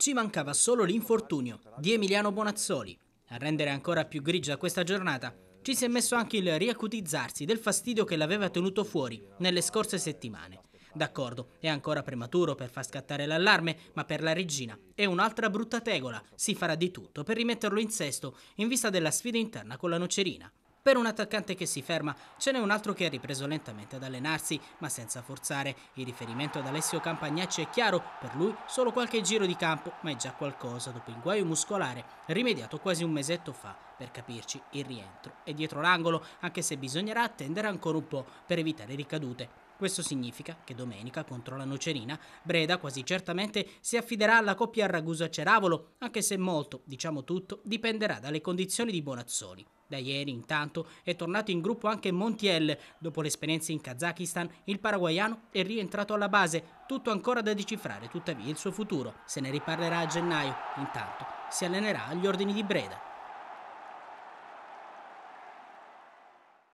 Ci mancava solo l'infortunio di Emiliano Bonazzoli. A rendere ancora più grigia questa giornata ci si è messo anche il riacutizzarsi del fastidio che l'aveva tenuto fuori nelle scorse settimane. D'accordo, è ancora prematuro per far scattare l'allarme, ma per la regina è un'altra brutta tegola. Si farà di tutto per rimetterlo in sesto in vista della sfida interna con la Nocerina. Per un attaccante che si ferma, ce n'è un altro che ha ripreso lentamente ad allenarsi, ma senza forzare. Il riferimento ad Alessio Campagnacci è chiaro, per lui solo qualche giro di campo, ma è già qualcosa dopo il guaio muscolare, rimediato quasi un mesetto fa. Per capirci, il rientro è dietro l'angolo, anche se bisognerà attendere ancora un po' per evitare ricadute. Questo significa che domenica contro la Nocerina, Breda quasi certamente si affiderà alla coppia Ragusa-Ceravolo, anche se molto, diciamo tutto, dipenderà dalle condizioni di Bonazzoni. Da ieri intanto è tornato in gruppo anche Montiel. Dopo l'esperienza in Kazakistan, il paraguayano è rientrato alla base. Tutto ancora da decifrare, tuttavia il suo futuro. Se ne riparlerà a gennaio. Intanto si allenerà agli ordini di Breda.